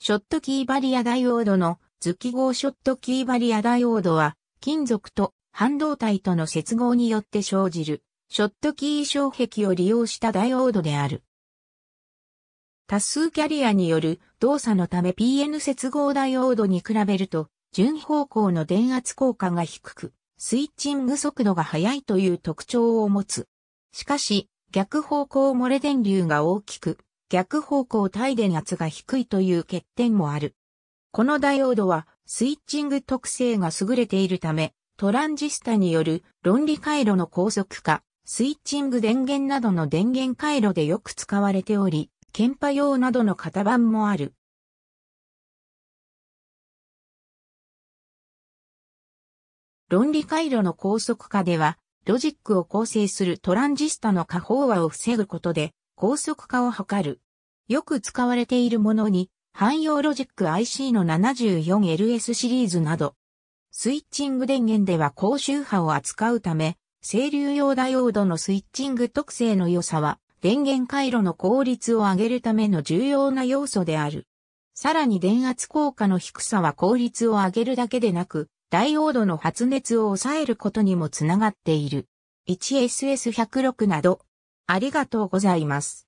ショットキーバリアダイオードの図記号ショットキーバリアダイオードは金属と半導体との接合によって生じるショットキー障壁を利用したダイオードである。多数キャリアによる動作のため PN 接合ダイオードに比べると順方向の電圧効果が低くスイッチング速度が速いという特徴を持つ。しかし逆方向漏れ電流が大きく逆方向帯電圧が低いという欠点もある。このダイオードはスイッチング特性が優れているため、トランジスタによる論理回路の高速化、スイッチング電源などの電源回路でよく使われており、検波用などの型番もある。論理回路の高速化では、ロジックを構成するトランジスタの過飽和を防ぐことで、高速化を図る。よく使われているものに、汎用ロジック IC の 74LS シリーズなど、スイッチング電源では高周波を扱うため、整流用ダイオードのスイッチング特性の良さは、電源回路の効率を上げるための重要な要素である。さらに電圧効果の低さは効率を上げるだけでなく、ダイオードの発熱を抑えることにもつながっている。1SS106 など、ありがとうございます。